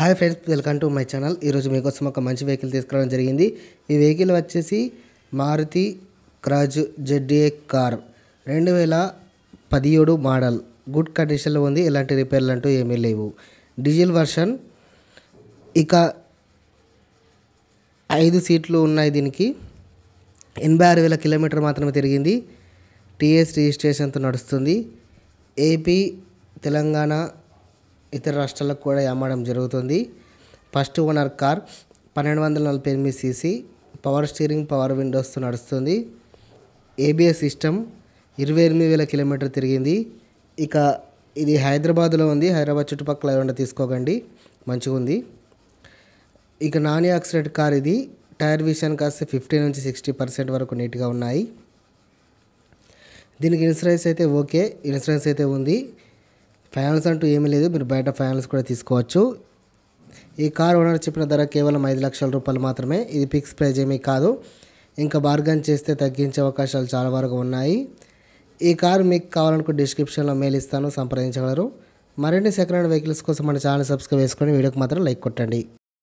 hi friends welcome to my channel ఈరోజు మీకోసం ఒక మంచి వెహికల్ తీసుకురావడం జరిగింది ఈ వెహికల్ వచ్చేసి మారుతి క్రాజ్ జెడ్ఏ కార్ రెండు వేల పదిహేడు మోడల్ గుడ్ కండిషన్లో ఉంది ఎలాంటి రిపేర్లు అంటూ ఏమీ లేవు డీజిల్ వర్షన్ ఇక ఐదు సీట్లు ఉన్నాయి దీనికి ఎనభై ఆరు వేల కిలోమీటర్ మాత్రమే తిరిగింది టీఎస్ రిజిస్ట్రేషన్తో నడుస్తుంది ఏపీ తెలంగాణ ఇతర రాష్ట్రాలకు కూడా అమ్మడం జరుగుతుంది ఫస్ట్ ఓనర్ కార్ పన్నెండు వందల నలభై ఎనిమిది సీసీ పవర్ స్టీరింగ్ పవర్ విండోస్తో నడుస్తుంది ఏబిఎస్ సిస్టమ్ ఇరవై ఎనిమిది వేల కిలోమీటర్ తిరిగింది ఇక ఇది హైదరాబాద్లో ఉంది హైదరాబాద్ చుట్టుపక్కల ఏమన్నా తీసుకోకండి మంచిగా ఉంది ఇక నాన్ యాక్సిడెంట్ కార్ ఇది టైర్ విషయాన్ని కాస్త ఫిఫ్టీ నుంచి సిక్స్టీ పర్సెంట్ వరకు నీట్గా ఉన్నాయి దీనికి ఇన్సూరెన్స్ అయితే ఓకే ఇన్సూరెన్స్ అయితే ఉంది ఫైనల్స్ అంటూ ఏమీ లేదు మీరు బయట ఫైనల్స్ కూడా తీసుకోవచ్చు ఈ కార్ ఓనర్ చెప్పిన ధర కేవలం ఐదు లక్షల రూపాయలు మాత్రమే ఇది ఫిక్స్ ప్రైజ్ ఏమీ కాదు ఇంకా బార్గన్ చేస్తే తగ్గించే అవకాశాలు చాలా వరకు ఉన్నాయి ఈ కారు మీకు కావాలనుకో డిస్క్రిప్షన్లో మెయిల్ ఇస్తాను సంప్రదించగలరు మరిన్ని సెకండ్ హ్యాండ్ వెహికల్స్ కోసం మన ఛానల్ సబ్స్క్రైబ్ చేసుకొని వీడియోకి మాత్రం లైక్ కొట్టండి